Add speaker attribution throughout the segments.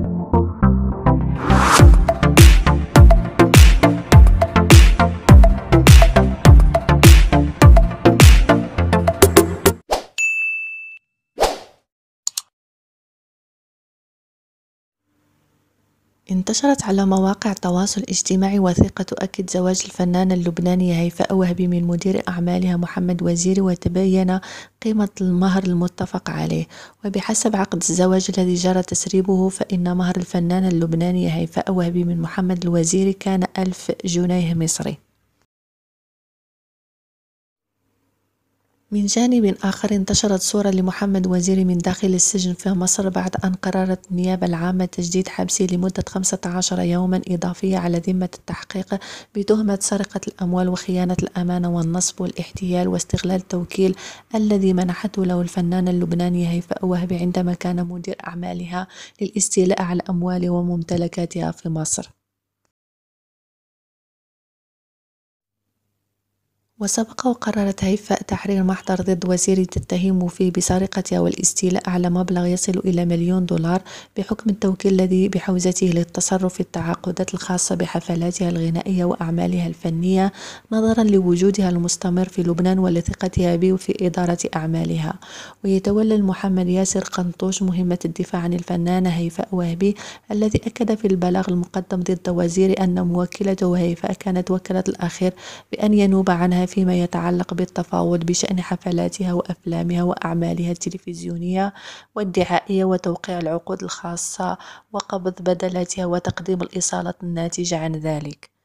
Speaker 1: Thank you. انتشرت على مواقع التواصل الاجتماعي وثيقة تؤكد زواج الفنانة اللبنانية هيفاء وهبي من مدير أعمالها محمد وزيري وتبين قيمة المهر المتفق عليه وبحسب عقد الزواج الذي جرى تسريبه فإن مهر الفنانة اللبنانية هيفاء وهبي من محمد الوزيري كان ألف جنيه مصري من جانب آخر انتشرت صورة لمحمد وزيري من داخل السجن في مصر بعد أن قررت النيابة العامة تجديد حبسه لمدة 15 يوما إضافية على ذمة التحقيق بتهمة سرقة الأموال وخيانة الأمانة والنصب والاحتيال واستغلال التوكيل الذي منحته له الفنانة اللبنانية هيفاء وهبي عندما كان مدير أعمالها للاستيلاء على أمواله وممتلكاتها في مصر وسبق وقررت هيفاء تحرير محضر ضد وزير تتهم فيه بسرقة والاستيلاء على مبلغ يصل إلى مليون دولار بحكم التوكيل الذي بحوزته للتصرف في التعاقدات الخاصة بحفلاتها الغنائية وأعمالها الفنية نظرا لوجودها المستمر في لبنان ولثقتها به في إدارة أعمالها ويتولى محمد ياسر قنطوش مهمة الدفاع عن الفنانة هيفاء وهبي الذي أكد في البلاغ المقدم ضد وزير أن موكلته هيفاء كانت وكلت الأخير بأن ينوب عنها فيما يتعلق بالتفاوض بشأن حفلاتها وأفلامها وأعمالها التلفزيونية والدعائية وتوقيع العقود الخاصة وقبض بدلاتها وتقديم الإصالات الناتجة عن ذلك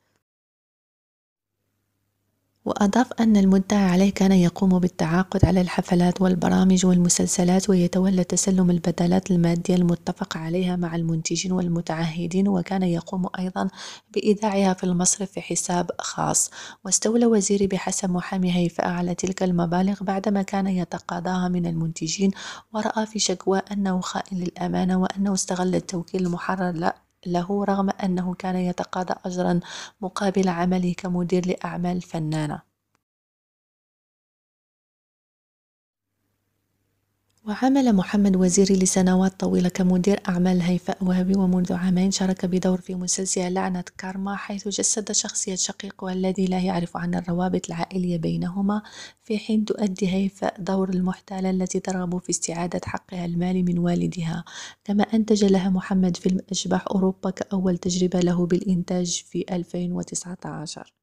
Speaker 1: وأضاف أن المدعى عليه كان يقوم بالتعاقد على الحفلات والبرامج والمسلسلات ويتولى تسلم البدلات المادية المتفق عليها مع المنتجين والمتعهدين وكان يقوم أيضا بإيداعها في المصرف في حساب خاص واستولى وزيري بحسب محامي هيفاء على تلك المبالغ بعدما كان يتقاضاها من المنتجين ورأى في شكوى أنه خائن للأمانة وأنه استغل التوكيل المحرر له رغم أنه كان يتقاضى أجرا مقابل عمله كمدير لأعمال فنانة وعمل محمد وزيري لسنوات طويلة كمدير أعمال هيفاء وهبي ومنذ عامين شارك بدور في مسلسل لعنة كارما حيث جسد شخصية شقيق والذي لا يعرف عن الروابط العائلية بينهما في حين تؤدي هيفاء دور المحتالة التي ترغب في استعادة حقها المالي من والدها كما أنتج لها محمد فيلم أشباح أوروبا كأول تجربة له بالإنتاج في 2019